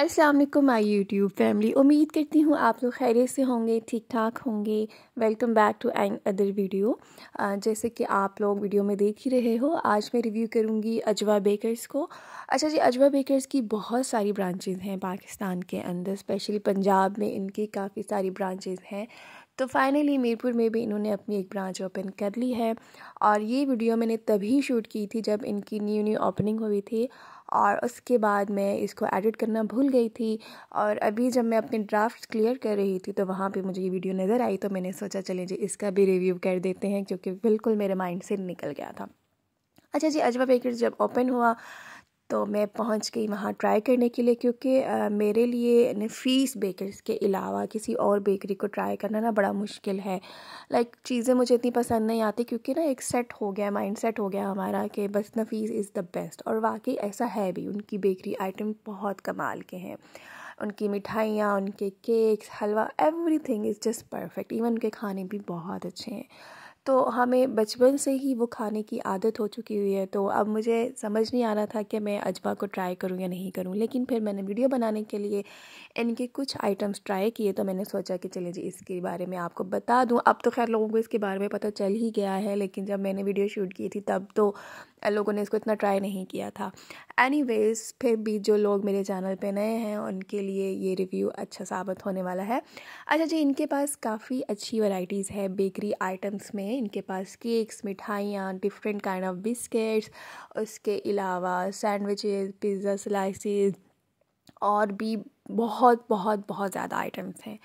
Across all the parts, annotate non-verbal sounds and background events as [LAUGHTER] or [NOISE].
अस्सलाम वालेकुम my YouTube family उम्मीद करती हूँ आप लोग खैरियत से होंगे ठीक ठाक होंगे welcome back to another video जैसे कि आप लोग वीडियो में देख ही रहे हो आज मैं रिव्यू करूँगी अजवा बेकर्स को अच्छा जी अजवा बेकर्स की बहुत सारी ब्रांचेज़ हैं पाकिस्तान के अंदर स्पेशली पंजाब में इनकी काफ़ी सारी ब्रांचेज़ हैं तो फाइनली मीरपुर में भी इन्होंने अपनी एक ब्रांच ओपन कर ली है और ये वीडियो मैंने तभी शूट की थी जब इनकी न्यू न्यू ओपनिंग हुई थी और उसके बाद मैं इसको एडिट करना भूल गई थी और अभी जब मैं अपने ड्राफ्ट क्लियर कर रही थी तो वहाँ पे मुझे ये वीडियो नज़र आई तो मैंने सोचा चले जी इसका भी रिव्यू कर देते हैं क्योंकि बिल्कुल मेरे माइंड से निकल गया था अच्छा जी अजवा बेकर जब ओपन हुआ तो मैं पहुंच गई वहाँ ट्राई करने के लिए क्योंकि मेरे लिए नफीस बेकर्स के अलावा किसी और बेकरी को ट्राई करना ना बड़ा मुश्किल है लाइक like, चीज़ें मुझे इतनी पसंद नहीं आती क्योंकि ना एक सेट हो गया माइंड सेट हो गया हमारा कि बस नफीस इज़ द बेस्ट और वाकई ऐसा है भी उनकी बेकरी आइटम बहुत कमाल के हैं उनकी मिठाइयाँ उनके केक्स हलवा everything is just perfect even उनके खाने भी बहुत अच्छे हैं तो हमें बचपन से ही वो खाने की आदत हो चुकी हुई है तो अब मुझे समझ नहीं आ रहा था कि मैं अजवा को ट्राई करूं या नहीं करूं लेकिन फिर मैंने वीडियो बनाने के लिए इनके कुछ आइटम्स ट्राई किए तो मैंने सोचा कि चलिए जी इसके बारे में आपको बता दूं अब तो खैर लोगों को इसके बारे में पता चल ही गया है लेकिन जब मैंने वीडियो शूट की थी तब तो लोगों ने इसको इतना ट्राई नहीं किया था एनी फिर भी जो लोग मेरे चैनल पर नए हैं उनके लिए ये रिव्यू अच्छा साबित होने वाला है अच्छा जी इनके पास काफ़ी अच्छी वराइटीज़ है बेकरी आइटम्स में हैं इनके पास केक्स मिठाइयाँ डिफरेंट काइंड ऑफ बिस्किट्स उसके अलावा सैंडविचेस पिज़्ज़ा स्लाइसेस और भी बहुत बहुत बहुत ज़्यादा आइटम्स हैं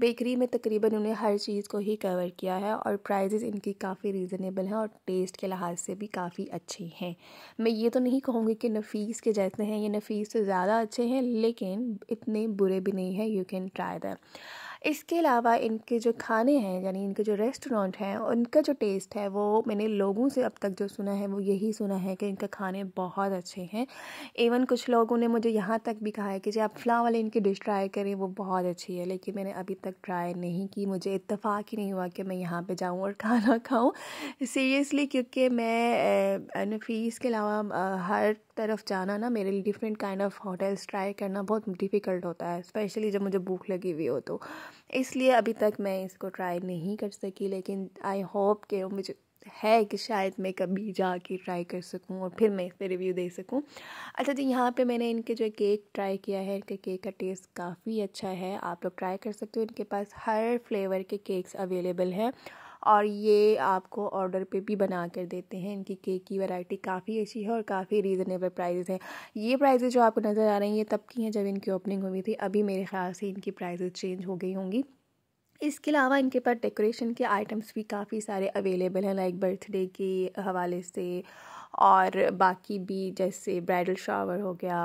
बेकरी में तकरीबन उन्हें हर चीज़ को ही कवर किया है और प्राइजेज़ इनकी काफ़ी रीज़नेबल हैं और टेस्ट के लिहाज से भी काफ़ी अच्छी हैं मैं ये तो नहीं कहूँगी कि नफीस के जैसे हैं ये नफीस से ज़्यादा अच्छे हैं लेकिन इतने बुरे भी नहीं हैं यू कैन ट्राई दैम इसके अलावा इनके जो खाने हैं यानी इनके जो रेस्टोरेंट हैं उनका जो टेस्ट है वो मैंने लोगों से अब तक जो सुना है वो यही सुना है कि इनके खाने बहुत अच्छे हैं इवन कुछ लोगों ने मुझे यहाँ तक भी कहा है कि जो आप फ्लाँ वाले इनकी डिश ट्राई करें वो बहुत अच्छी है लेकिन मैंने अभी तक ट्राई नहीं की मुझे इतफ़ाक़ ही नहीं हुआ कि मैं यहाँ पर जाऊँ और [LAUGHS] खाना खाऊँ सीरियसली क्योंकि मैं फीस के अलावा हर तरफ जाना ना मेरे लिए different kind of hotels try करना बहुत डिफ़िकल्ट होता है स्पेशली जब मुझे भूख लगी हुई हो तो इसलिए अभी तक मैं इसको ट्राई नहीं कर सकी लेकिन आई होप कि मुझे है कि शायद मैं कभी जा के ट्राई कर सकूं और फिर मैं इस पर रिव्यू दे सकूं अच्छा जी यहाँ पे मैंने इनके जो केक ट्राई किया है इनके केक का टेस्ट काफ़ी अच्छा है आप लोग ट्राई कर सकते हो इनके पास हर फ्लेवर के केक्स अवेलेबल हैं और ये आपको ऑर्डर पे भी बना कर देते हैं इनकी केक की वैरायटी काफ़ी अच्छी है और काफ़ी रीज़नेबल प्राइजेज़ हैं ये प्राइजेज़ जो आपको नज़र आ रही हैं तब की हैं जब इनकी ओपनिंग हुई थी अभी मेरे ख्याल से इनकी प्राइजेज़ चेंज हो गई होंगी इसके अलावा इनके पास डेकोरेशन के आइटम्स भी काफ़ी सारे अवेलेबल हैं लाइक बर्थडे के हवाले से और बाकी भी जैसे ब्राइडल शावर हो गया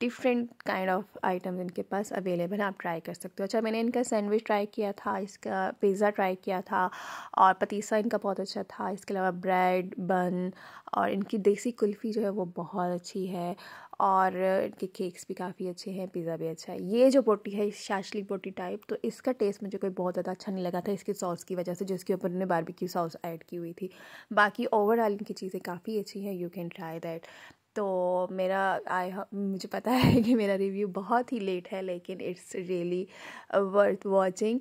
डिफरेंट काइंड ऑफ आइटम्स इनके पास अवेलेबल हैं आप ट्राई कर सकते हो अच्छा मैंने इनका सैंडविच ट्राई किया था इसका पिज़्ज़ा ट्राई किया था और पतीसा इनका बहुत अच्छा था इसके अलावा ब्रेड बन और इनकी देसी कुल्फ़ी जो है वो बहुत अच्छी है और इनके केक्स भी काफ़ी अच्छे हैं पिज़्ज़ा भी अच्छा है ये जो बोटी है शाशली बोटी टाइप तो इसका टेस्ट मुझे कोई बहुत ज़्यादा अच्छा नहीं लगा था इसके सॉस की वजह से जिसके ऊपर उन्होंने बारबेक्यू सॉस ऐड की हुई थी बाकी ओवरऑल इनकी चीज़ें काफ़ी अच्छी हैं है यू कैन ट्राई दैट तो मेरा आई मुझे पता है कि मेरा रिव्यू बहुत ही लेट है लेकिन इट्स रियली वर्थ वॉचिंग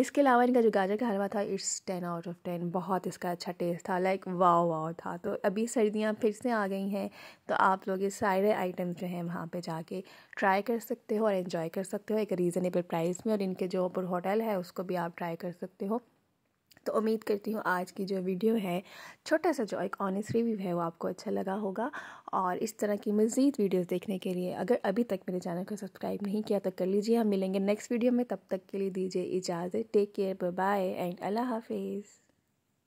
इसके अलावा इनका जो गाजर का हलवा था it's ten out of ten बहुत इसका अच्छा टेस्ट था लाइक वाओ वाओ था तो अभी सर्दियाँ फिर से आ गई हैं तो आप लोग ये सारे आइटम जो हैं वहाँ पे जाके ट्राई कर सकते हो और इन्जॉय कर सकते हो एक रीज़नेबल प्राइस में और इनके जो ऊपर होटल है उसको भी आप ट्राई कर सकते हो तो उम्मीद करती हूँ आज की जो वीडियो है छोटा सा जो एक ऑनेस्ट रिव्यू है वो आपको अच्छा लगा होगा और इस तरह की मज़ीद वीडियोस देखने के लिए अगर अभी तक मेरे चैनल को सब्सक्राइब नहीं किया तो कर लीजिए हम मिलेंगे नेक्स्ट वीडियो में तब तक के लिए दीजिए इजाज़त टेक केयर बाय एंड अल्लाह हाफिज़